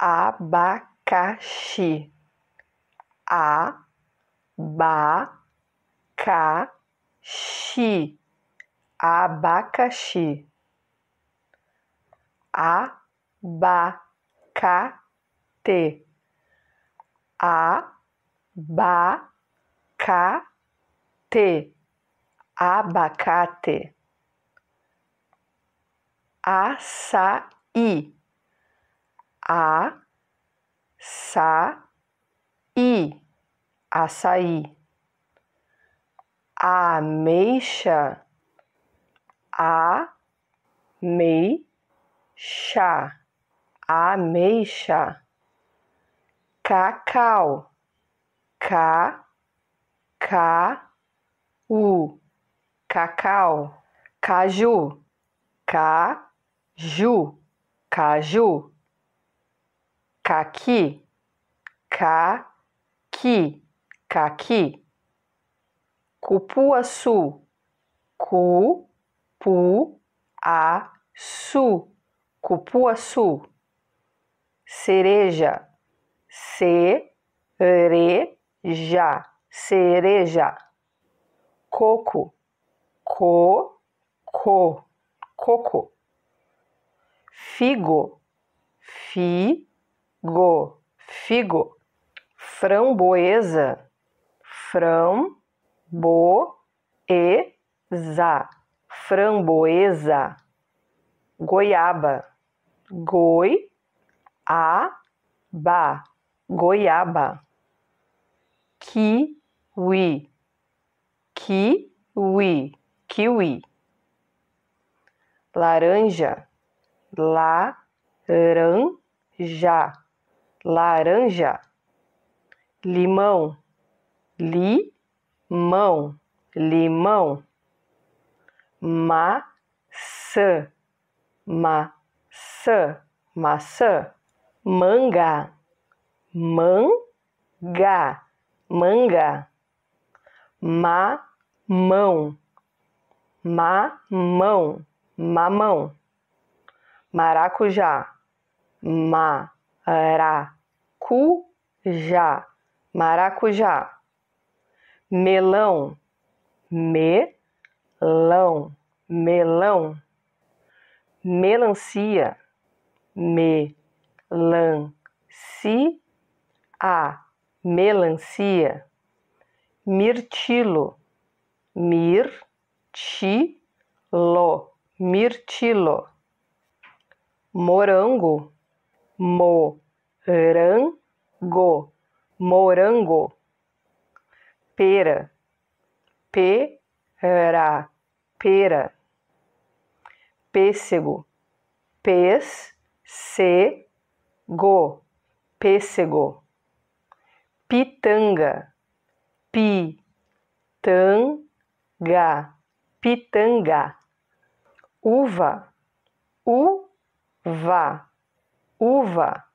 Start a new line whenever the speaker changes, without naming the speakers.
abacaxi, A ba ca abacaxi, ba ca abacate, abacate, açaí a sa i açaí ameixa a mei chá ameixa cacau k k u cacau caju caju caju caqui, caqui, caqui. Cupuaçu, cu-pu-a-su, cupuaçu. Cereja, cereja, cereja. Coco, co-co, coco. Figo, fi go, figo, framboesa, bo e za framboesa, goiaba, goi, a, ba, goiaba, kiwi, kiwi, kiwi, laranja, la ran -ja laranja, limão, limão, limão, maçã, maçã, maçã, manga, manga, manga, mamão, mamão, mamão, maracujá, ma maracujá, maracujá. Melão, melão, melão. Melancia, melancia, ah, melancia. Mirtilo, mirtilo, mirtilo. Morango, morango, morango, pera, pera, pera, pêssego, pêssego, pêssego, pitanga, pi, ga, pitanga, uva, uva uva,